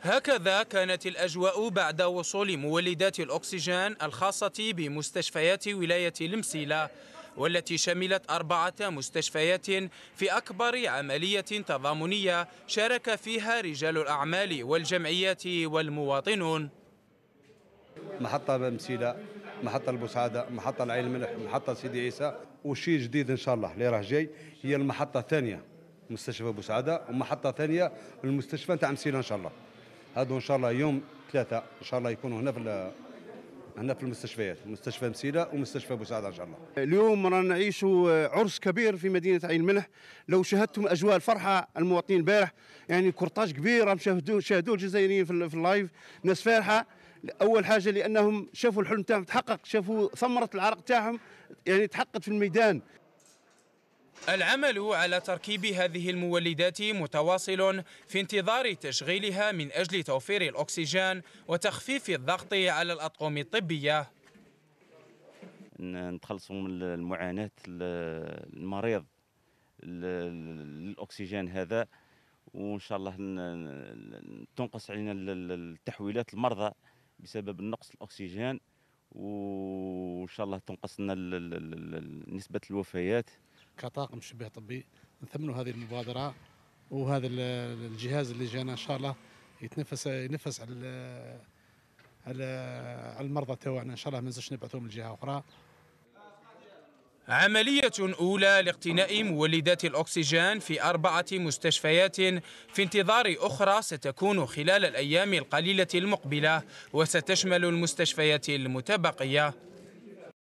هكذا كانت الأجواء بعد وصول مولدات الأكسجين الخاصة بمستشفيات ولاية المسيلة والتي شملت أربعة مستشفيات في أكبر عملية تضامنية شارك فيها رجال الأعمال والجمعيات والمواطنون محطة بمسيلة محطة البسعادة محطة العين الملح محطة سيدي عيسى وشيء جديد إن شاء الله اللي راه جاي هي المحطة الثانية مستشفى بوسعاده ومحطه ثانيه المستشفى نتاع مسيله ان شاء الله هذو ان شاء الله يوم ثلاثه ان شاء الله يكونوا هنا في هنا في المستشفيات مستشفى مسيله ومستشفى بوسعاده ان شاء الله اليوم رانا نعيشوا عرس كبير في مدينه عين الملح لو شاهدتم اجواء الفرحه المواطنين البارح يعني كورتاج كبير راهم شاهدوا شاهدوه الجزائريين في اللايف ناس فارحه اول حاجه لانهم شافوا الحلم تاعهم تحقق شافوا ثمره العرق تاعهم يعني تحققت في الميدان العمل على تركيب هذه المولدات متواصل في انتظار تشغيلها من أجل توفير الأكسجين وتخفيف الضغط على الأطقم الطبية نتخلص من المعاناة المريض للأكسجين هذا وإن شاء الله تنقص علينا التحويلات المرضى بسبب نقص الأكسجين وإن شاء الله تنقص لنا نسبة الوفيات كطاقم شبه طبي نثمنوا هذه المبادره وهذا الجهاز اللي جانا ان شاء الله يتنفس ينفس على على المرضى تاعنا ان شاء الله ما نزلش نبعثوهم لجهه اخرى عملية أولى لاقتناء مولدات الأكسجين في أربعة مستشفيات في انتظار أخرى ستكون خلال الأيام القليلة المقبلة وستشمل المستشفيات المتبقية